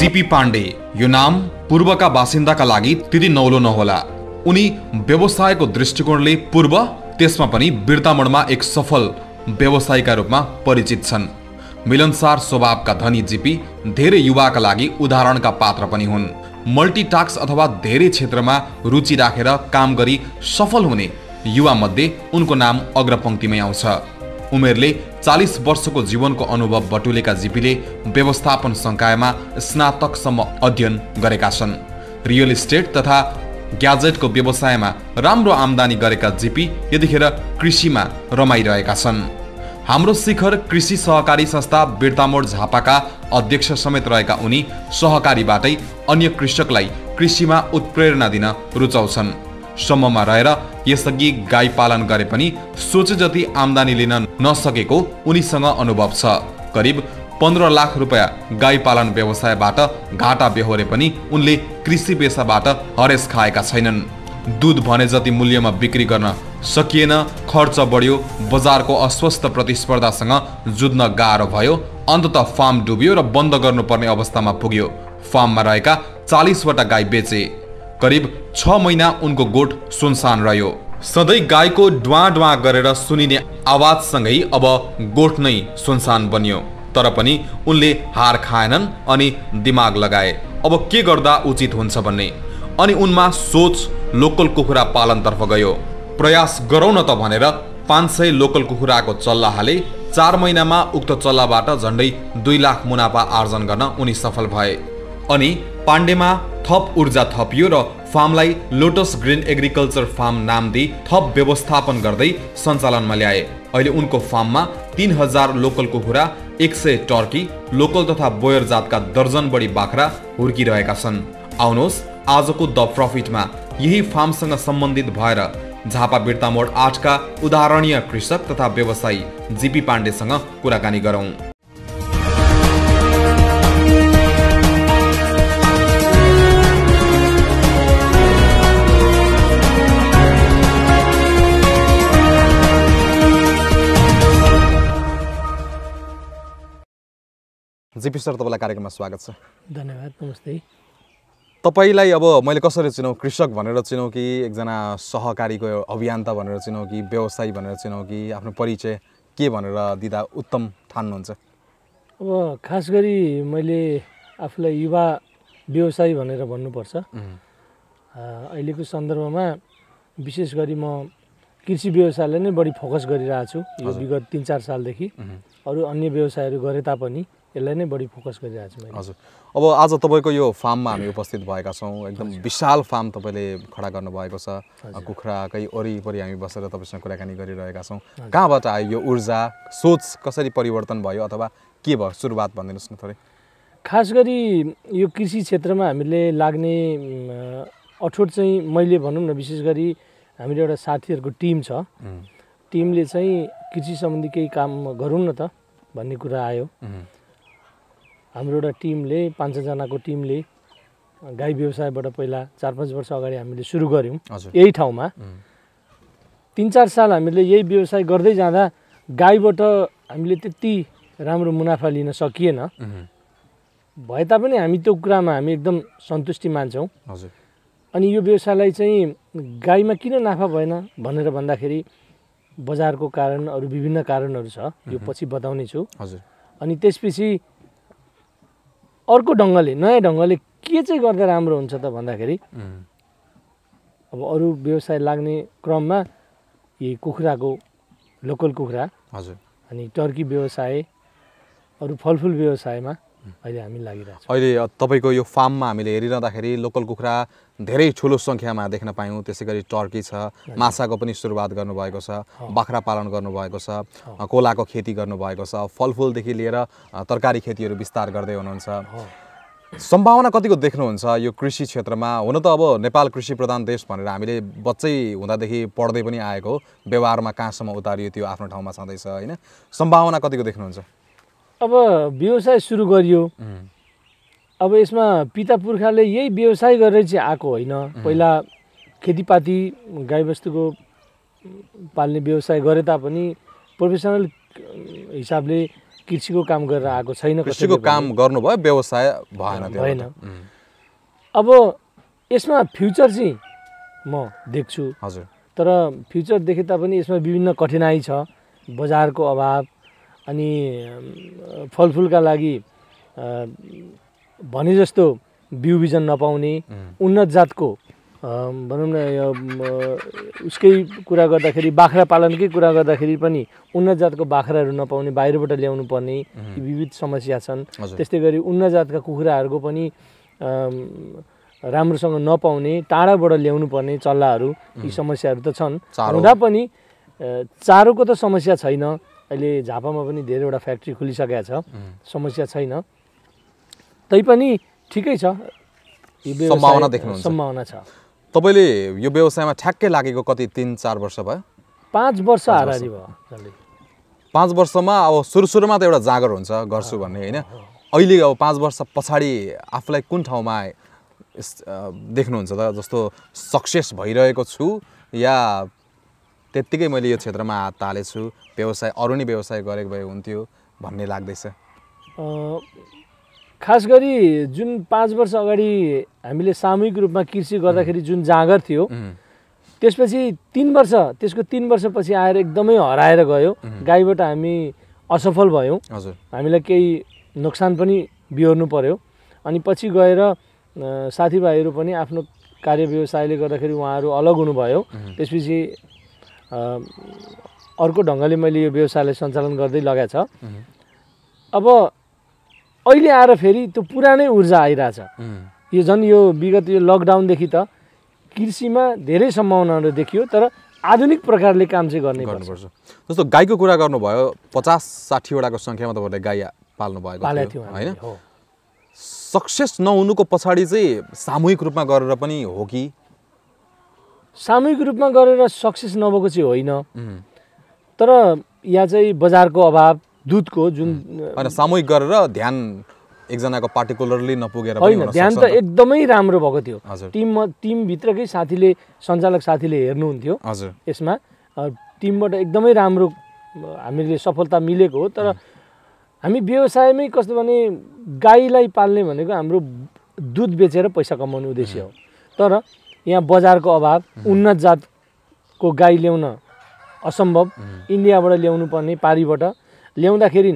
GP Pandey यो नाम पूर्वका बासिन्दाका लागि त्यति नौलो नहोला उनी व्यवसायको दृष्टिकोणले पूर्व त्यसमा पनि बिर्तामणमा एक सफल व्यवसायीका रूपमा परिचित छन् मिलनसार स्वभावका धनी जीपी धेरै युवाका लागि उदाहरणका पात्र पनि हुन् मल्टिटास्क अथवा धेरै क्षेत्रमा रुचि राखेर काम गरी सफल हुने युवामध्ये उनको नाम अग्रपङ्क्तिमै आउँछ उमेरले चालिस वर्षको जीवनको अनुभव बटुलेका जिपीले व्यवस्थापन संकायमा स्नातकसम्म अध्ययन गरेका छन् रियल इस्टेट तथा ग्याजेटको व्यवसायमा राम्रो आमदानी गरेका जिपी यतिखेर कृषिमा रमाइरहेका छन् हाम्रो शिखर कृषि सहकारी संस्था बिर्तामोड झापाका अध्यक्ष समेत रहेका उनी सहकारीबाटै अन्य कृषकलाई कृषिमा उत्प्रेरणा दिन रुचाउँछन् सम्ममा रहेर यसअघि गाई पालन गरे पनि सोचे जति आम्दानी लिन नसकेको उनीसँग अनुभव छ करिब पन्ध्र लाख रुपियाँ गाई पालन व्यवसायबाट घाटा बेहोरे पनि उनले कृषि पेसाबाट हरेस खाएका छैनन् दुध भने जति मूल्यमा बिक्री गर्न सकिएन खर्च बढ्यो बजारको अस्वस्थ प्रतिस्पर्धासँग जुझ्न गाह्रो भयो अन्तत फार्म डुब्यो र बन्द गर्नुपर्ने अवस्थामा पुग्यो फार्ममा रहेका चालिसवटा गाई बेचे करिब छ महिना उनको गोठ सुनसान रह्यो सधैँ गाईको ड्वा ड्वा गरेर सुनिने आवाजसँगै अब गोठ नै सुनसान बन्यो तर पनि उनले हार खाएनन् अनि दिमाग लगाए अब के गर्दा उचित हुन्छ भन्ने अनि उनमा सोच लोकल कुखुरा पालनतर्फ गयो प्रयास गरौँ न त भनेर पाँच सय लोकल कुखुराको चल्ला हाले चार महिनामा उक्त चल्लाबाट झन्डै दुई लाख मुनाफा आर्जन गर्न उनी सफल भए अनि पाण्डेमा थप ऊर्जा थपियो र फार्मलाई लोटस ग्रिन एग्रिकल्चर फार्म नाम दिई थप व्यवस्थापन गर्दै सञ्चालनमा ल्याए अहिले उनको फार्ममा तिन हजार लोकल कुखुरा एक सय टर्की लोकल तथा बोयर जातका दर्जन बढी बाख्रा हुर्किरहेका छन् आउनुहोस् आजको द प्रफिटमा यही फार्मसँग सम्बन्धित भएर झापा बिर्तामोड आठका उदाहरणीय कृषक तथा व्यवसायी जीपी पाण्डेसँग कुराकानी गरौँ जेपी सर तपाईँलाई कार्यक्रममा स्वागत छ धन्यवाद नमस्ते तपाईँलाई अब मैले कसरी चिनौँ कृषक भनेर चिनौँ कि एकजना सहकारीको अभियन्ता भनेर चिनौँ कि व्यवसायी भनेर चिनौँ कि आफ्नो परिचय के भनेर दिँदा उत्तम ठान्नुहुन्छ अब खास गरी मैले आफूलाई युवा व्यवसायी भनेर भन्नुपर्छ अहिलेको सन्दर्भमा विशेष गरी म कृषि व्यवसायलाई नै बढी फोकस गरिरहेको छु यो विगत तिन चार सालदेखि अरू अन्य व्यवसायहरू गरे तापनि यसलाई नै बढी फोकस गरिरहेको छु मैले हजुर अब आज तपाईँको यो फार्ममा हामी उपस्थित भएका छौँ एकदम विशाल फार्म तपाईँले खडा गर्नुभएको छ कुखुराकै वरिपरि हामी बसेर तपाईँसँग कुराकानी गरिरहेका छौँ कहाँबाट आयो यो ऊर्जा सोच कसरी परिवर्तन भयो अथवा के भयो सुरुवात भनिदिनुहोस् न थोरै खास गरी यो कृषि क्षेत्रमा हामीले लाग्ने अठोट चाहिँ मैले भनौँ न विशेष गरी हामीले एउटा साथीहरूको टिम छ टिमले चाहिँ कृषि सम्बन्धी केही काम गरौँ न त भन्ने कुरा आयो हाम्रो एउटा टिमले पाँच छजनाको टिमले गाई व्यवसायबाट पहिला चार पाँच वर्ष अगाडि हामीले सुरु गऱ्यौँ यही ठाउँमा तिन चार साल हामीले यही व्यवसाय गर्दै जाँदा गाईबाट हामीले त्यति राम्रो मुनाफा लिन सकिएन भए तापनि हामी त्यो कुरामा हामी एकदम सन्तुष्टि मान्छौँ अनि यो व्यवसायलाई चाहिँ गाईमा किन नाफा भएन भनेर भन्दाखेरि बजारको कारण अरू विभिन्न कारणहरू छ यो पछि बताउने छु अनि त्यसपछि अर्को ढङ्गले नयाँ ढङ्गले के चाहिँ गर्दा राम्रो हुन्छ त भन्दाखेरि अब अरू व्यवसाय लाग्ने क्रममा यी कुखुराको लोकल कुखुरा हजुर अनि टर्की व्यवसाय अरू फलफुल व्यवसायमा अहिले हामी लागिरहेको छौँ अहिले तपाईँको यो फार्ममा हामीले हेरिरहँदाखेरि लोकल कुखुरा धेरै ठुलो सङ्ख्यामा देख्न पायौँ त्यसै गरी टर्की छ माछाको पनि सुरुवात गर्नुभएको छ बाख्रा पालन गर्नुभएको छ कोलाको खेती गर्नुभएको छ फलफुलदेखि लिएर तरकारी खेतीहरू विस्तार गर्दै हुनुहुन्छ सम्भावना कतिको देख्नुहुन्छ यो कृषि क्षेत्रमा हुन त अब नेपाल कृषि प्रधान देश भनेर हामीले बच्चै हुँदादेखि पढ्दै पनि आएको व्यवहारमा कहाँसम्म उतारियो त्यो आफ्नो ठाउँमा छँदैछ होइन सम्भावना कतिको देख्नुहुन्छ अब व्यवसाय सुरु गरियो अब यसमा पिता पुर्खाले यही व्यवसाय गरेर चाहिँ आएको होइन पहिला खेतीपाती गाईबस्तुको पाल्ने व्यवसाय गरे तापनि प्रोफेसनल हिसाबले कृषिको काम गरेर आएको छैन कृषिको काम गर्नुभयो व्यवसाय भएन भएन अब यसमा फ्युचर चाहिँ म देख्छु हजुर तर फ्युचर देखे तापनि यसमा विभिन्न कठिनाइ छ बजारको अभाव अनि फलफुलका लागि भने जस्तो बिउ बिजन नपाउने उन्नत जातको भनौँ न यो उसकै कुरा गर्दाखेरि बाख्रा पालनकै कुरा गर्दाखेरि पनि उन्नत जातको बाख्राहरू नपाउने बाहिरबाट ल्याउनु पर्ने विविध समस्या छन् त्यस्तै गरी उन्नत जातका कुखुराहरूको पनि राम्रोसँग नपाउने टाढाबाट ल्याउनु पर्ने चल्लाहरू यी समस्याहरू त छन् हुँदा पनि चारोको त समस्या छैन अहिले झापामा पनि धेरैवटा फ्याक्ट्री खुलिसकेको छ समस्या छैन तैपनि ठिकै छ सम्भावना देख्नुहुन्छ सम्भावना छ तपाईँले यो व्यवसायमा ठ्याक्कै लागेको कति तिन चार वर्ष भयो पाँच वर्ष हाराहारी भयो पाँच वर्षमा अब सुरु सुरुमा त एउटा जागर हुन्छ गर्छु भन्ने होइन अहिले अब पाँच वर्ष पछाडि आफूलाई कुन ठाउँमा देख्नुहुन्छ त जस्तो सक्सेस भइरहेको छु या त्यत्तिकै मैले यो क्षेत्रमा हात हालेछु व्यवसाय अरू नै व्यवसाय गरेको भए हुन्थ्यो भन्ने लाग्दैछ खास गरी जुन पाँच वर्ष अगाडि हामीले सामूहिक रूपमा कृषि गर्दाखेरि जुन जाँगर थियो त्यसपछि तिन वर्ष त्यसको तिन वर्षपछि आएर एकदमै हराएर गयो गाईबाट हामी असफल भयौँ हजुर हामीलाई केही नोक्सान पनि बिहोर्नु पर्यो अनि पछि गएर साथीभाइहरू पनि आफ्नो कार्य व्यवसायले गर्दाखेरि उहाँहरू अलग हुनुभयो त्यसपछि अर्को ढङ्गले मैले यो व्यवसायलाई सञ्चालन गर्दै लगाएको छ अब अहिले आएर फेरि त्यो पुरानै ऊर्जा आइरहेछ यो झन् यो विगत यो लकडाउनदेखि त कृषिमा धेरै सम्भावनाहरू देखियो तर आधुनिक प्रकारले काम चाहिँ गर्ने गर्नुपर्छ जस्तो गाईको कुरा गर्नुभयो पचास साठीवटाको सङ्ख्यामा तपाईँहरूले गाई पाल्नु भएको होइन सक्सेस नहुनुको पछाडि चाहिँ सामूहिक रूपमा गरेर पनि हो कि सामूहिक रूपमा गरेर सक्सेस नभएको चाहिँ होइन तर यहाँ चाहिँ बजारको अभाव दुधको जुन सामूहिक गरेर ध्यान एकजनाको पार्टिकुलरली नपुगेर होइन ध्यान त एकदमै राम्रो भएको थियो टिममा टिमभित्रकै साथीले सञ्चालक साथीले हेर्नुहुन्थ्यो हजुर यसमा टिमबाट एकदमै राम्रो हामीले सफलता मिलेको हो तर हामी व्यवसायमै कस्तो भने गाईलाई पाल्ने भनेको हाम्रो दुध बेचेर पैसा कमाउने उद्देश्य हो तर यहाँ बजारको अभाव उन्नत जातको गाई ल्याउन असम्भव इन्डियाबाट ल्याउनु पर्ने पारीबाट ल्याउँदाखेरि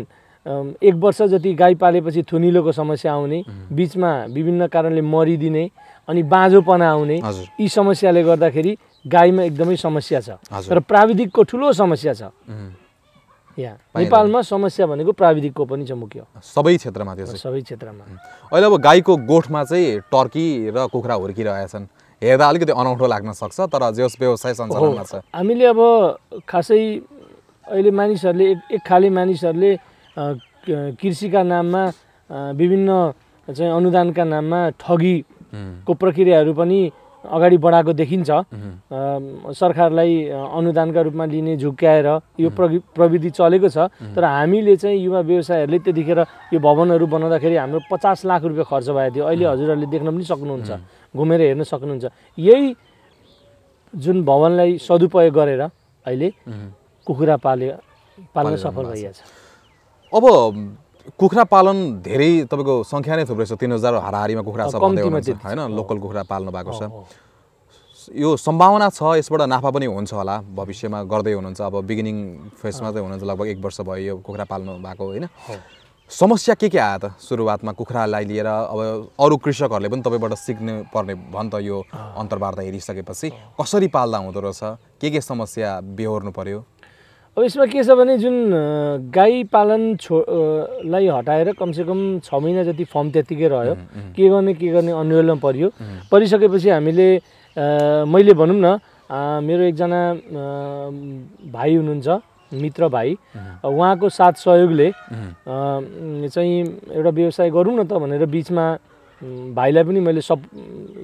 एक वर्ष जति गाई पालेपछि थुनिलोको समस्या आउने बिचमा विभिन्न कारणले मरिदिने अनि बाँझोपना आउने यी समस्याले गर्दाखेरि गाईमा एकदमै समस्या छ र प्राविधिकको ठुलो समस्या छ यहाँ नेपालमा समस्या भनेको प्राविधिकको पनि छ मुख्य सबै क्षेत्रमा त्यो सबै क्षेत्रमा अहिले अब गाईको गोठमा चाहिँ टर्की र कुखुरा छन् हेर्दा अलिकति अनौठो लाग्न सक्छ तर जस व्यवसाय सञ्चालनमा छ हामीले अब खासै अहिले मानिसहरूले एक खाले मानिसहरूले कृषिका नाममा विभिन्न चाहिँ अनुदानका नाममा ठगीको प्रक्रियाहरू पनि अगाडि बढाएको देखिन्छ सरकारलाई अनुदानका रूपमा लिने झुक्क्याएर यो प्रविधि चलेको छ तर हामीले चाहिँ युवा व्यवसायहरूले त्यतिखेर यो भवनहरू बनाउँदाखेरि हाम्रो पचास लाख रुपियाँ खर्च भएको थियो अहिले हजुरहरूले देख्न पनि सक्नुहुन्छ घुमेर हेर्न सक्नुहुन्छ यही जुन भवनलाई सदुपयोग गरेर अहिले कुखुरा पाले पाल्न सफल भइहाल्छ अब कुखुरा पालन धेरै तपाईँको सङ्ख्या नै थुप्रै छ तिन हजार हाराहारीमा कुखुरा छ होइन लोकल कुखुरा पाल्नु भएको छ यो सम्भावना छ यसबाट नाफा पनि हुन्छ होला भविष्यमा गर्दै हुनुहुन्छ अब बिगिनिङ फेजमा चाहिँ हुनुहुन्छ लगभग एक वर्ष भयो यो कुखुरा पाल्नु भएको होइन समस्या के के आयो त सुरुवातमा कुखुरालाई लिएर अब अरू कृषकहरूले पनि तपाईँबाट सिक्नु पर्ने भन् त यो अन्तर्वार्ता हेरिसकेपछि कसरी पाल्दा हुँदो रहेछ के के समस्या बेहोर्नु पर्यो अब यसमा के छ भने जुन गाई पालन छो लाई हटाएर कमसेकम छ महिना जति फर्म त्यत्तिकै रह्यो के गर्ने के गर्ने अन्यलमा परियो परिसकेपछि हामीले मैले भनौँ न मेरो एकजना भाइ हुनुहुन्छ मित्र भाइ उहाँको साथ सहयोगले चाहिँ एउटा व्यवसाय गरौँ न त भनेर बिचमा भाइलाई पनि मैले सब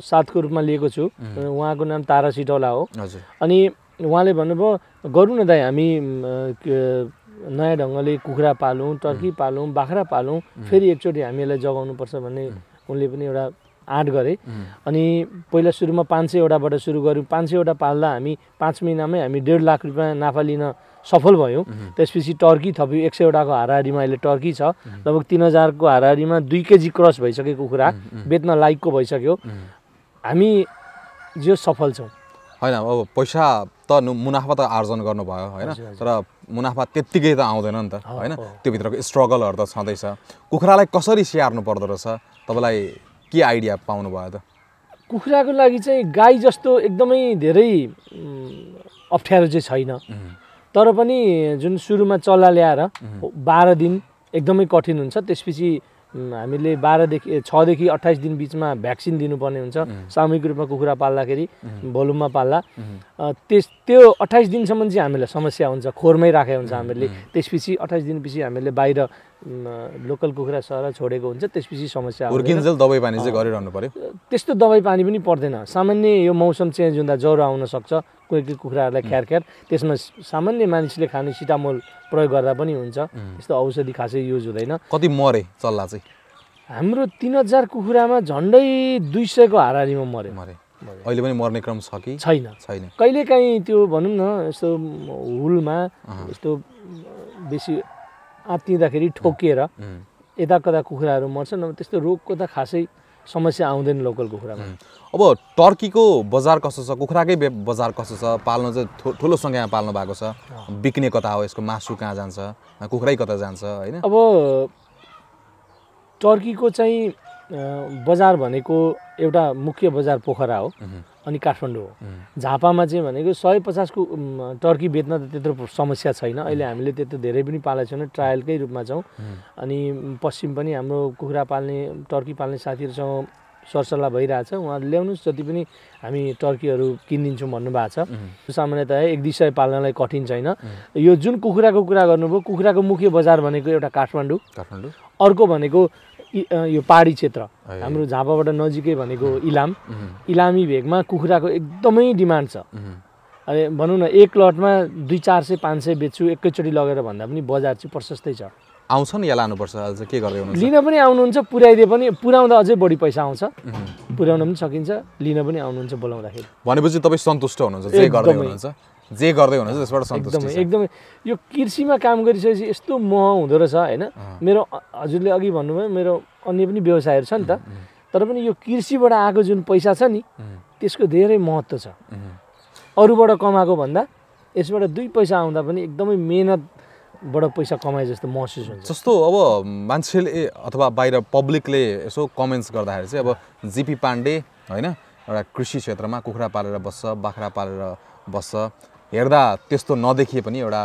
साथको रूपमा लिएको छु उहाँको नाम तारा सिटौला हो अनि उहाँले भन्नुभयो गरौँ न दाइ हामी नयाँ ढङ्गले कुखुरा पालौँ टर्की पालौँ बाख्रा पालौँ फेरि एकचोटि हामी यसलाई जगाउनुपर्छ भन्ने उनले पनि एउटा आँट गरे अनि पहिला सुरुमा पाँच सयवटाबाट सुरु गऱ्यौँ पाँच सयवटा पाल्दा हामी पाँच महिनामै हामी डेढ लाख रुपियाँ नाफा लिन सफल भयो त्यसपछि टर्की थप्यो एक सयवटाको हाराहारीमा अहिले टर्की छ लगभग तिन हजारको हाराहारीमा दुई केजी क्रस भइसकेको कुखुरा बेच्न लायकको भइसक्यो हामी जो सफल छौँ होइन अब पैसा त मुनाफा त आर्जन गर्नुभयो होइन तर मुनाफा त्यत्तिकै त आउँदैन नि त होइन त्योभित्रको स्ट्रगलहरू त छँदैछ कुखुरालाई कसरी स्याहार्नु पर्दो रहेछ तपाईँलाई के आइडिया पाउनु भयो त कुखुराको लागि चाहिँ गाई जस्तो एकदमै धेरै अप्ठ्यारो चाहिँ छैन तर पनि जुन सुरुमा चल्ला ल्याएर बाह्र दिन एकदमै कठिन हुन्छ त्यसपछि हामीले बाह्रदेखि छदेखि अट्ठाइस दिन बिचमा भ्याक्सिन दिनुपर्ने हुन्छ सामूहिक रूपमा कुखुरा पाल्दाखेरि भोलुममा पाल्दा त्यस त्यो अट्ठाइस दिनसम्म चाहिँ हामीलाई समस्या हुन्छ खोरमै राखेको हुन्छ हामीले त्यसपछि अट्ठाइस दिनपछि हामीले बाहिर लोकल कुखुरा सर छोडेको हुन्छ त्यसपछि समस्या दबाई पानी चाहिँ गरिरहनु पर्यो त्यस्तो दबाई पानी पनि पर्दैन सामान्य यो मौसम चेन्ज हुँदा ज्वरो आउन सक्छ कोही कोही कुखुराहरूलाई ख्यार ख्यार त्यसमा सामान्य मानिसले खाने सिटामोल प्रयोग गर्दा पनि हुन्छ त्यस्तो औषधि खासै युज हुँदैन कति मरे चल्ला चाहिँ हाम्रो तिन हजार कुखुरामा झन्डै दुई सयको हारिमा मरे मरे अहिले पनि मर्ने क्रम छ कि छैन छैन कहिलेकाहीँ त्यो भनौँ न यस्तो हुलमा यस्तो बेसी आत्तिँदाखेरि ठोकिएर यता कता कुखुराहरू मर्छन् अब त्यस्तो रोगको त खासै समस्या आउँदैन लोकल कुखुरामा अब टर्कीको बजार कस्तो छ कुखुराकै बजार कस्तो छ पाल्नु चाहिँ ठुलो सङ्ख्यामा पाल्नु भएको छ बिक्ने कता हो यसको मासु कहाँ जान्छ कुखुरै कता जान्छ होइन अब टर्कीको चाहिँ बजार भनेको एउटा मुख्य बजार पोखरा हो अनि काठमाडौँ हो झापामा चाहिँ भनेको सय पचासको टर्की बेच्न त त्यत्रो समस्या छैन अहिले हामीले त्यत्रो धेरै पनि पालेको छैनौँ ट्रायलकै रूपमा छौँ अनि पश्चिम पनि हाम्रो कुखुरा पाल्ने टर्की पाल्ने साथीहरूसँग सरसल्लाह भइरहेछ उहाँले ल्याउनुहोस् जति पनि हामी टर्कीहरू किनिदिन्छौँ भन्नुभएको छ सामान्यतया एक दुई सय पाल्नलाई कठिन छैन यो जुन कुखुराको कुरा गर्नुभयो कुखुराको मुख्य बजार भनेको एउटा काठमाडौँ काठमाडौँ अर्को भनेको यो पहाडी क्षेत्र हाम्रो झापाबाट नजिकै भनेको इलाम इलामी भेगमा कुखुराको एकदमै डिमान्ड छ अनि भनौँ न एक लटमा दुई चार सय पाँच सय बेच्छु एकैचोटि लगेर भन्दा पनि बजार चाहिँ प्रशस्तै छ आउँछ नि या लानुपर्छ अझ के गर्दै हुनुहुन्छ लिन पनि आउनुहुन्छ पुर्याइदिए पनि पुऱ्याउँदा अझै बढी पैसा आउँछ पुर्याउन पनि सकिन्छ लिन पनि आउनुहुन्छ बोलाउँदाखेरि भनेपछि तपाईँ सन्तुष्ट हुनुहुन्छ जे गर्दै हुनुहुन्छ जे गर्दै हुनुहुन्छ त्यसबाट एकदमै एकदमै यो कृषिमा काम गरिसकेपछि यस्तो मह हुँदो रहेछ होइन मेरो हजुरले अघि भन्नुभयो मेरो अन्य पनि व्यवसायहरू छ नि त तर पनि यो कृषिबाट आएको जुन पैसा छ नि त्यसको धेरै महत्त्व छ अरूबाट कमाएको भन्दा यसबाट दुई पैसा आउँदा पनि एकदमै मेहनत मेहनतबाट पैसा कमाए जस्तो महसुस हुन्छ जस्तो अब मान्छेले अथवा बाहिर पब्लिकले यसो कमेन्ट्स गर्दाखेरि चाहिँ अब जिपी पाण्डे होइन एउटा कृषि क्षेत्रमा कुखुरा पालेर बस्छ बाख्रा पालेर बस्छ हेर्दा त्यस्तो नदेखिए पनि एउटा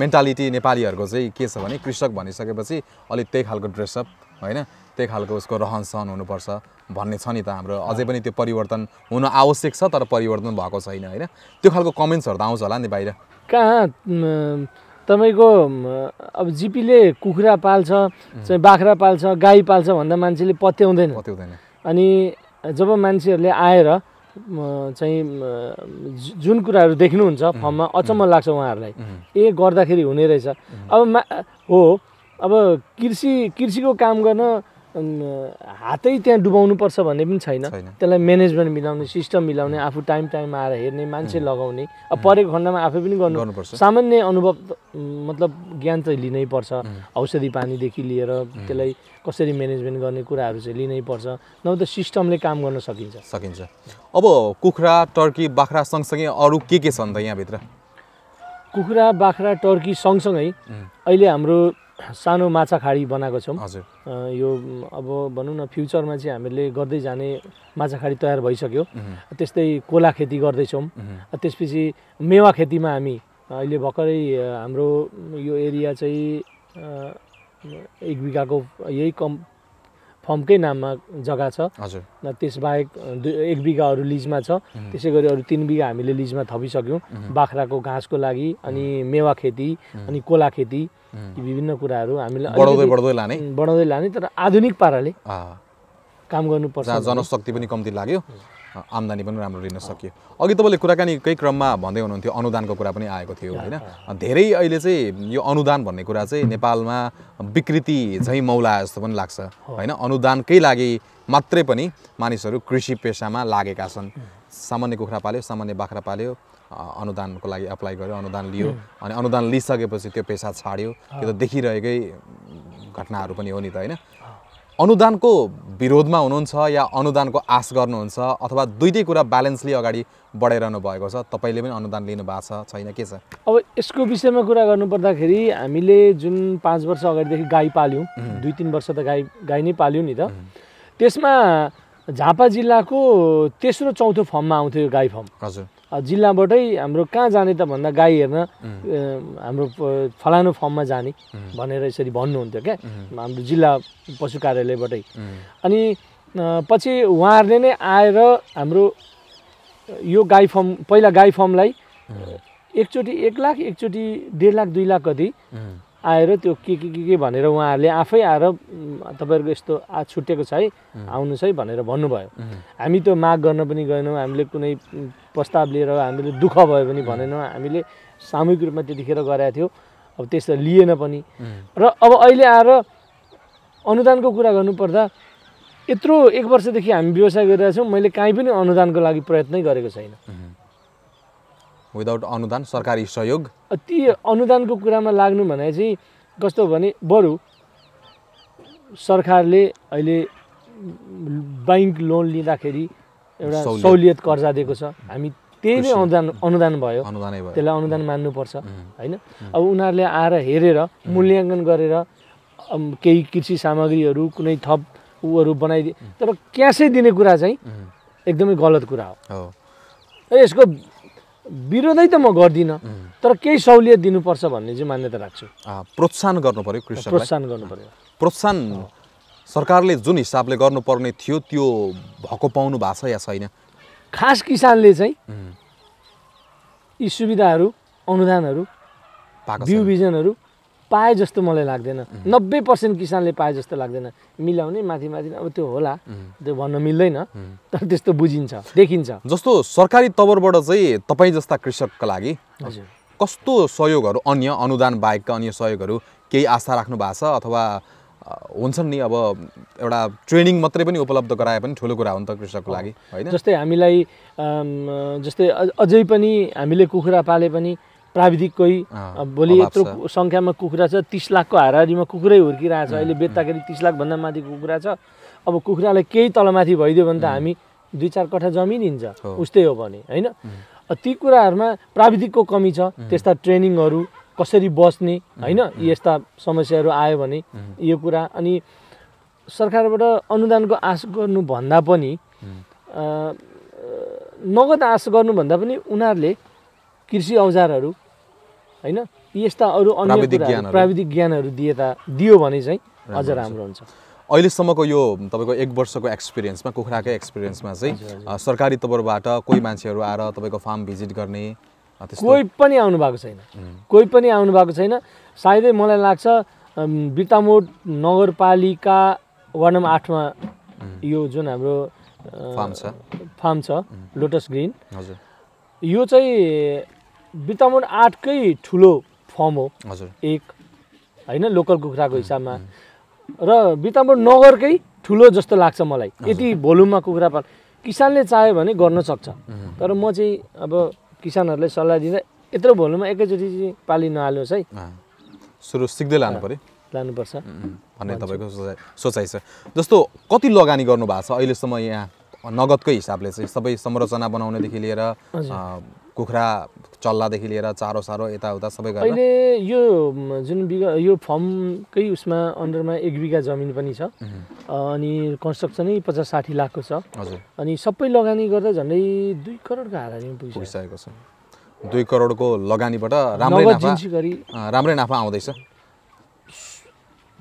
मेन्टालिटी नेपालीहरूको चाहिँ के छ भने कृषक भनिसकेपछि अलिक त्यही खालको ड्रेसअप होइन त्यही खालको उसको रहन सहन हुनुपर्छ भन्ने छ नि त हाम्रो अझै पनि त्यो परिवर्तन हुनु आवश्यक छ तर परिवर्तन भएको छैन होइन त्यो खालको कमेन्ट्सहरू त आउँछ होला नि बाहिर कहाँ तपाईँको अब जिपीले कुखुरा पाल्छ चाहिँ बाख्रा पाल्छ गाई पाल्छ भन्दा मान्छेले पत्याउँदैन पत्याउँदैन अनि जब मान्छेहरूले आएर चाहिँ जुन कुराहरू देख्नुहुन्छ फर्ममा अचम्म लाग्छ उहाँहरूलाई ए गर्दाखेरि हुने रहेछ अब मा हो अब कृषि कृषिको काम गर्न हातै त्यहाँ डुबाउनुपर्छ भन्ने पनि छैन त्यसलाई म्यानेजमेन्ट मिलाउने सिस्टम मिलाउने आफू टाइम टाइममा आएर हेर्ने मान्छे लगाउने अब परेको खण्डमा आफै पनि गर्नुपर्छ सामान्य अनुभव मतलब ज्ञान चाहिँ लिनै पर्छ औषधि पानीदेखि लिएर त्यसलाई कसरी म्यानेजमेन्ट गर्ने कुराहरू चाहिँ लिनै पर्छ नभए त सिस्टमले काम गर्न सकिन्छ सकिन्छ अब कुखुरा टर्की बाख्रा सँगसँगै अरू के के छन् त यहाँभित्र कुखुरा बाख्रा टर्की सँगसँगै अहिले हाम्रो सानो माछा खाडी बनाएको छौँ यो अब भनौँ न फ्युचरमा चाहिँ हामीले गर्दै जाने माछा खाडी तयार भइसक्यो त्यस्तै कोला खेती गर्दैछौँ त्यसपछि मेवा खेतीमा हामी अहिले भर्खरै हाम्रो यो एरिया चाहिँ एक बिघाको यही कम फर्मकै नाममा जग्गा छ त्यसबाहेक एक बिघा अरू लिजमा छ त्यसै गरी अरू तिन बिघा हामीले लिजमा थपिसक्यौँ बाख्राको घाँसको लागि अनि मेवा खेती अनि कोला खेती विभिन्न कुराहरू हामीले बढाउँदै लाने तर आधुनिक पाराले काम गर्नुपर्छ जनशक्ति पनि कम्ती लाग्यो आम्दानी पनि राम्रो लिन सकियो अघि तपाईँले कुराकानीकै क्रममा भन्दै हुनुहुन्थ्यो अनुदानको कुरा पनि आएको थियो होइन धेरै अहिले चाहिँ यो अनुदान भन्ने कुरा चाहिँ नेपालमा विकृति झैँ मौला जस्तो पनि लाग्छ होइन अनुदानकै लागि मात्रै पनि मानिसहरू कृषि पेसामा लागेका छन् mm. सामान्य कुखुरा पाल्यो सामान्य बाख्रा पाल्यो अनुदानको लागि अप्लाई गर्यो अनुदान लियो mm. अनि अनुदान लिइसकेपछि त्यो पेसा छाड्यो त्यो त देखिरहेकै घटनाहरू पनि हो नि त होइन अनुदानको विरोधमा हुनुहुन्छ या अनुदानको आश गर्नुहुन्छ अथवा दुइटै कुरा ब्यालेन्सली अगाडि बढाइरहनु भएको छ तपाईँले पनि अनुदान लिनु भएको छैन के छ अब यसको विषयमा कुरा गर्नुपर्दाखेरि हामीले जुन पाँच वर्ष अगाडिदेखि गाई पाल्यौँ दुई तिन वर्ष त गाई गाई नै पाल्यौँ नि त त्यसमा झापा जिल्लाको तेस्रो चौथो फर्ममा आउँथ्यो यो गाई फर्म हजुर जिल्लाबाटै हाम्रो कहाँ जाने त भन्दा गाई हेर्न हाम्रो फलानु फर्ममा जाने भनेर यसरी भन्नुहुन्थ्यो क्या हाम्रो जिल्ला पशु कार्यालयबाटै अनि पछि उहाँहरूले नै आएर हाम्रो यो गाई फर्म पहिला गाई फर्मलाई एकचोटि एक लाख एकचोटि डेढ लाख दुई लाख कति आएर त्यो के के के के भनेर उहाँहरूले आफै आएर तपाईँहरूको यस्तो आ छुटेको छ है आउनुहोस् है भनेर भन्नुभयो हामी त्यो माग गर्न पनि गएनौँ हामीले कुनै प्रस्ताव लिएर हामीले दुःख भयो भने भनेनौँ हामीले सामूहिक रूपमा त्यतिखेर गराएको थियो अब त्यस्तो लिएन पनि र अब अहिले आएर अनुदानको कुरा गर्नुपर्दा यत्रो एक वर्षदेखि हामी व्यवसाय गरिरहेछौँ मैले काहीँ पनि अनुदानको लागि प्रयत्नै गरेको छैन विदाउट अनुदान सरकारी सहयोग ती अनुदानको कुरामा लाग्नु भने चाहिँ कस्तो भने बरु सरकारले अहिले ब्याङ्क लोन लिँदाखेरि एउटा सहुलियत कर्जा दिएको छ हामी त्यही नै अनुदान अनुदान भयो त्यसलाई अनुदान मान्नुपर्छ होइन अब उनीहरूले आएर हेरेर मूल्याङ्कन गरेर केही कृषि सामग्रीहरू कुनै थप ऊहरू बनाइदिए तर क्यासै दिने कुरा चाहिँ एकदमै गलत कुरा हो र यसको विरोधै त म गर्दिनँ तर केही सहुलियत दिनुपर्छ भन्ने चाहिँ मान्यता राख्छु प्रोत्साहन गर्नु पर्यो प्रोत्साहन गर्नु पर्यो प्रोत्साहन सरकारले जुन हिसाबले गर्नुपर्ने थियो त्यो भएको पाउनु भएको छ या छैन खास किसानले चाहिँ यी सुविधाहरू अनुदानहरू बिउ बिजनहरू पाए जस्तो मलाई लाग्दैन नब्बे पर्सेन्ट किसानले पाए जस्तो लाग्दैन मिलाउने माथि माथि अब त्यो होला त्यो भन्न मिल्दैन तर त्यस्तो बुझिन्छ देखिन्छ जस्तो सरकारी तवरबाट चाहिँ तपाईँ जस्ता कृषकका लागि हजुर कस्तो सहयोगहरू अन्य अनुदान बाहेकका अन्य सहयोगहरू केही आशा राख्नु भएको छ अथवा हुन्छन् नि अब एउटा ट्रेनिङ मात्रै पनि उपलब्ध गराए पनि ठुलो कुरा हो नि त कृषकको लागि होइन जस्तै हामीलाई जस्तै अझै पनि हामीले कुखुरा पाले पनि प्राविधिककै भोलि यत्रो सङ्ख्यामा कुखुरा छ तिस लाखको हाराहारीमा कुखुरै हुर्किरहेछ अहिले बेच्दाखेरि तिस लाखभन्दा माथि कुखुरा छ अब कुखुरालाई केही तलमाथि भइदियो भने त हामी दुई चार कठा जमिन हिँड्छ उस्तै हो भने होइन ती कुराहरूमा प्राविधिकको कमी छ त्यस्ता ट्रेनिङहरू कसरी बस्ने होइन यस्ता समस्याहरू आयो भने यो कुरा अनि सरकारबाट अनुदानको आश गर्नुभन्दा पनि नगद आश गर्नुभन्दा पनि उनीहरूले कृषि औजारहरू होइन यस्ता अरू अन्य प्राविधिक ज्ञानहरू दिए दियो भने चाहिँ अझ राम्रो हुन्छ अहिलेसम्मको यो तपाईँको एक वर्षको एक्सपिरियन्समा कुखुराकै एक्सपिरियन्समा चाहिँ सरकारी तवरबाट कोही मान्छेहरू आएर तपाईँको फार्म भिजिट गर्ने कोही पनि आउनु भएको छैन कोही पनि आउनु भएको छैन सायदै मलाई लाग्छ बितामोड नगरपालिका वार्ड नम्बर आठमा यो जुन हाम्रो फार्म छ लोटस ग्रिन यो चाहिँ बितामोड आठकै ठुलो फर्म हो हजुर एक होइन लोकल कुखुराको हिसाबमा र बितामोड नगरकै ठुलो जस्तो लाग्छ मलाई यति भोल्युममा कुखुरा पाल किसानले चाह्यो भने गर्न सक्छ तर म चाहिँ अब किसानहरूलाई सल्लाह दिँदा यत्रो भोल्युममा एकैचोटि पाली नहाल्नुहोस् है सुरु सिक्दै लानु पऱ्यो लानुपर्छ भन्ने तपाईँको सोचाइ सोचाइ छ जस्तो कति लगानी गर्नु भएको छ अहिलेसम्म यहाँ नगदकै हिसाबले चाहिँ सबै संरचना बनाउनेदेखि लिएर कुखुरा चल्लादेखि लिएर चारो सारो यताउता सबै गरेर अहिले यो जुन बिघा यो फर्मकै उसमा अन्डरमा एक बिघा जमिन पनि छ अनि कन्स्ट्रक्सनै पचास साठी लाखको छ हजुर अनि सबै लगानी गर्दा झन्डै दुई करोडको हारानीमा पुगिसकेको छ दुई करोडको लगानीबाट राम्रै नाफा राम्रै नाफा आउँदैछ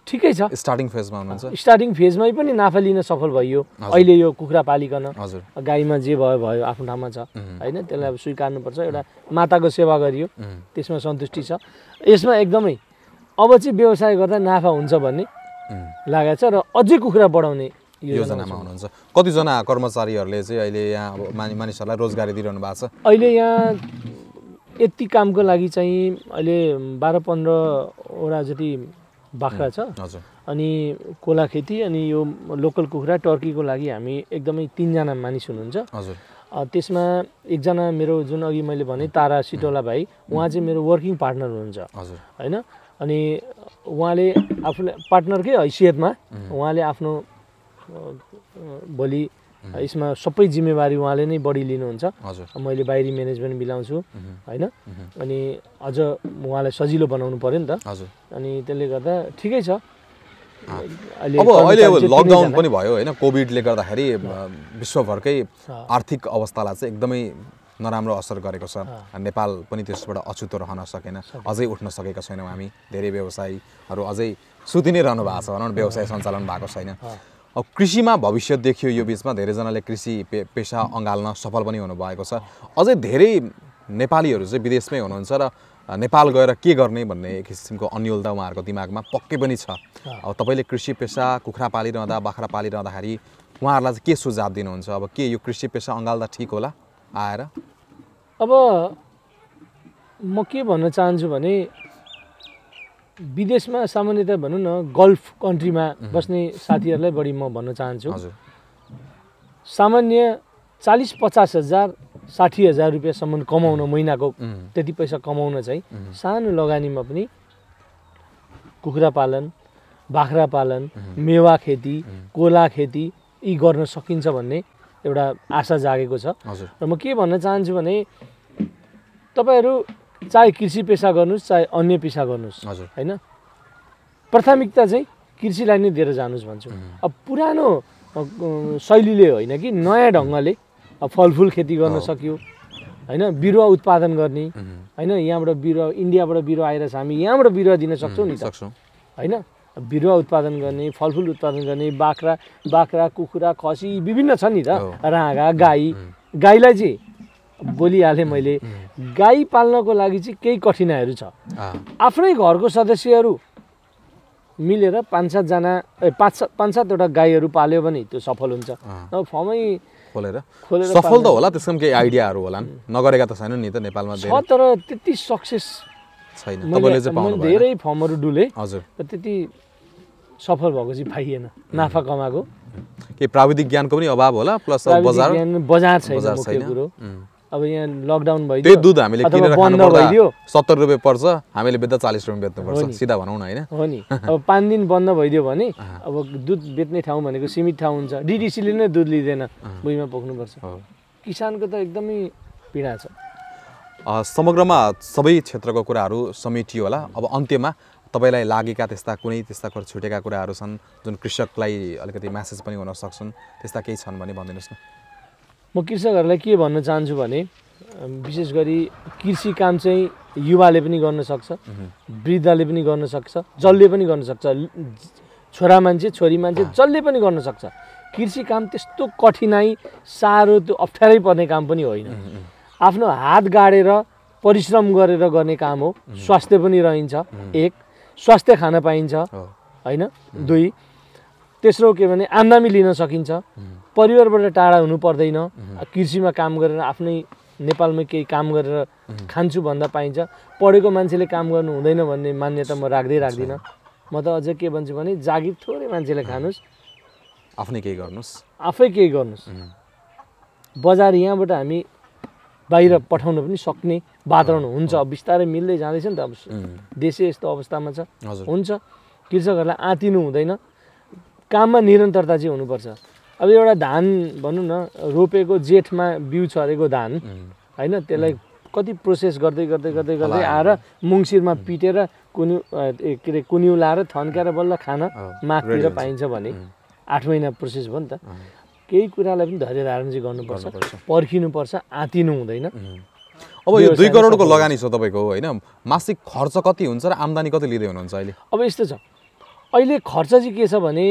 ठिकै छ स्टार्टिङ फेजमा हुनुहुन्छ स्टार्टिङ फेजमै पनि नाफा लिन सफल भइयो अहिले यो कुखुरा पालिकन हजुर गाईमा जे भयो भयो आफ्नो ठाउँमा छ होइन त्यसलाई अब स्वीकार्नुपर्छ एउटा माताको सेवा गरियो त्यसमा सन्तुष्टि छ यसमा एकदमै अब चाहिँ व्यवसाय गर्दा नाफा हुन्छ भन्ने लागेको छ र अझै कुखुरा बढाउने योजनामा हुनुहुन्छ कतिजना कर्मचारीहरूले चाहिँ अहिले यहाँ अब मानिसहरूलाई रोजगारी दिइरहनु भएको छ अहिले यहाँ यति कामको लागि चाहिँ अहिले बाह्र पन्ध्रवटा जति बाख्रा छ अनि कोला खेती अनि यो लोकल कुखुरा टर्कीको लागि हामी एकदमै तिनजना मानिस हुनुहुन्छ त्यसमा एकजना मेरो जुन अघि मैले भने तारा सिटोला भाइ उहाँ चाहिँ मेरो वर्किङ पार्टनर हुनुहुन्छ होइन अनि उहाँले आफूले पार्टनरकै हैसियतमा उहाँले आफ्नो भोलि यसमा सबै जिम्मेवारी उहाँले नै बढी लिनुहुन्छ मैले बाहिरी म्यानेजमेन्ट मिलाउँछु होइन अनि अझ उहाँलाई सजिलो बनाउनु पर्यो नि त अनि त्यसले गर्दा ठिकै छ अब अहिले अब लकडाउन पनि भयो होइन कोभिडले गर्दाखेरि विश्वभरकै आर्थिक अवस्थालाई चाहिँ एकदमै नराम्रो असर गरेको छ नेपाल पनि त्यसबाट अछुतो रहन सकेन अझै उठ्न सकेका छैनौँ हामी धेरै व्यवसायीहरू अझै सुति नै रहनु भएको छ भनौँ व्यवसाय सञ्चालन भएको छैन अब कृषिमा भविष्य देखियो यो बिचमा धेरैजनाले कृषि पे पेसा अँगाल्न सफल पनि हुनुभएको छ अझै धेरै नेपालीहरू चाहिँ विदेशमै हुनुहुन्छ र नेपाल गएर के गर्ने भन्ने एक किसिमको अन्यलता उहाँहरूको दिमागमा पक्कै पनि छ अब तपाईँले कृषि पेसा कुखुरा पालिरहँदा बाख्रा पालिरहँदाखेरि उहाँहरूलाई चाहिँ के सुझाव दिनुहुन्छ अब के यो कृषि पेसा अँगाल्दा ठिक होला आएर अब म के भन्न चाहन्छु भने विदेशमा सामान्यतया भनौँ न गल्फ कन्ट्रीमा बस्ने साथीहरूलाई बढी म भन्न चाहन्छु सामान्य चालिस पचास हजार साठी हजार रुपियाँसम्म कमाउन महिनाको त्यति पैसा कमाउन चाहिँ सानो लगानीमा पनि कुखुरा पालन बाख्रा पालन मेवा खेती कोला खेती यी गर्न सकिन्छ भन्ने एउटा आशा जागेको छ र म के भन्न चाहन्छु भने तपाईँहरू चाहे कृषि पेसा गर्नुहोस् चाहे अन्य पेसा गर्नुहोस् हजुर होइन प्राथमिकता चाहिँ कृषिलाई नै दिएर जानुहोस् भन्छु अब पुरानो शैलीले होइन कि नयाँ ढङ्गले फलफुल खेती गर्न सकियो होइन बिरुवा उत्पादन गर्ने होइन यहाँबाट बिरुवा इन्डियाबाट बिरुवा आएर हामी यहाँबाट बिरुवा दिन सक्छौँ नि सक्छौँ होइन बिरुवा उत्पादन गर्ने फलफुल उत्पादन गर्ने बाख्रा बाख्रा कुखुरा खसी विभिन्न छन् नि त राँगा गाई गाईलाई चाहिँ बोलिहालेँ मैले गाई पाल्नको लागि चाहिँ केही कठिनाइहरू छ आफ्नै घरको सदस्यहरू मिलेर पाँच सातजना ए पाँच सात पाँच सातवटा गाईहरू पाल्यो भने त्यो सफल हुन्छ नभए फर्मै खोलेर खोलेर सफल त होला त्यसको केही आइडियाहरू होला नगरेका त छैन नि त नेपालमा छ तर त्यति सक्सेस छैन धेरै फर्महरू डुले हजुर त्यति सफल भएको चाहिँ पाइएन नाफा कमाएको के प्राविधिक ज्ञानको पनि अभाव होला प्लस बजार बजार छैन कुरो अब यहाँ लकडाउन भइदियो त्यही दुध हामीले किनेर खानु भइदियो सत्तर रुपियाँ पर्छ हामीले बेच्दा चालिस रुपियाँ पर्छ सिधा भनौँ न होइन हो नि अब पाँच दिन बन्द भइदियो भने अब दुध बेच्ने ठाउँ भनेको सीमित ठाउँ हुन्छ डिडिसीले नै दुध लिँदैन भुइँमा पोख्नुपर्छ किसानको त एकदमै पीडा छ समग्रमा सबै क्षेत्रको कुराहरू समेटियो होला अब अन्त्यमा तपाईँलाई लागेका त्यस्ता कुनै त्यस्ता छुटेका कुराहरू छन् जुन कृषकलाई अलिकति म्यासेज पनि हुन सक्छन् त्यस्ता केही छन् भने भनिदिनुहोस् न म कृषकहरूलाई के भन्न चाहन्छु भने विशेष गरी कृषि काम चाहिँ युवाले पनि गर्न सक्छ वृद्धले पनि गर्न सक्छ जसले पनि गर्न सक्छ छोरा मान्छे छोरी मान्छे जसले पनि गर्न सक्छ कृषि काम त्यस्तो कठिनाई साह्रो त्यो अप्ठ्यारै पर्ने काम पनि होइन आफ्नो हात गाडेर परिश्रम गरेर गर्ने काम हो स्वास्थ्य पनि रहन्छ एक स्वास्थ्य खान पाइन्छ होइन दुई तेस्रो के भने आम्दामी लिन सकिन्छ परिवारबाट टाढा हुनु पर्दैन कृषिमा काम गरेर आफ्नै नेपालमै केही काम गरेर खान्छु भन्दा पाइन्छ पढेको मान्छेले काम गर्नु हुँदैन भन्ने मान्यता म राख्दै राख्दिनँ म त अझ के भन्छु भने जागिर थोरै मान्छेले खानुहोस् आफ्नै केही गर्नुहोस् आफै केही गर्नुहोस् बजार यहाँबाट हामी बाहिर पठाउन पनि सक्ने वातावरण हुन्छ बिस्तारै मिल्दै जाँदैछ नि त अब देशै यस्तो अवस्थामा छ हुन्छ कृषकहरूलाई आँतिनु हुँदैन काममा निरन्तरता चाहिँ हुनुपर्छ अब एउटा धान भनौँ न रोपेको जेठमा बिउ छरेको धान होइन त्यसलाई कति प्रोसेस गर्दै गर्दै गर्दै गर्दै आएर मुङसिरमा पिटेर कुन्यु के अरे कुन्यु लाएर थन्काएर बल्ल खान माघतिर पाइन्छ भने आठ महिना प्रोसेस भयो नि त केही कुरालाई पनि धैर्य धारण चाहिँ गर्नुपर्छ पर्खिनुपर्छ आँतिनु हुँदैन अब यो दुई करोडको लगानी छ तपाईँको होइन मासिक खर्च कति हुन्छ र आम्दानी कति लिँदै हुनुहुन्छ अहिले अब यस्तो छ अहिले खर्च चाहिँ के छ भने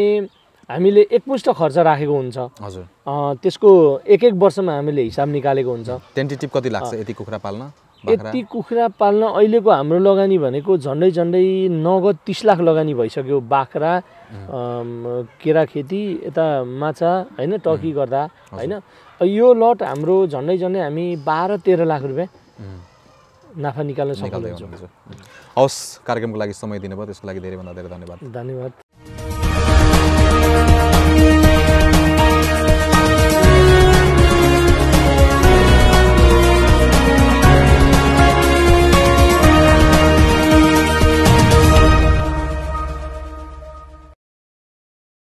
हामीले एकपुष्ट खर्च राखेको हुन्छ हजुर त्यसको एक एक वर्षमा हामीले हिसाब निकालेको हुन्छ टेन्टेटिभ कति लाग्छ यति कुखुरा पाल्न यति कुखुरा पाल्न अहिलेको हाम्रो लगानी भनेको झन्डै झन्डै नगद तिस लाख लगानी भइसक्यो बाख्रा केरा खेती यता माछा होइन टर्की गर्दा होइन यो लट हाम्रो झन्डै झन्डै हामी बाह्र तेह्र लाख रुपियाँ नाफा निकाल्न सक्नुहुन्छ हवस् कार्यक्रमको लागि समय दिनुभयो त्यसको लागि धेरैभन्दा धेरै धन्यवाद धन्यवाद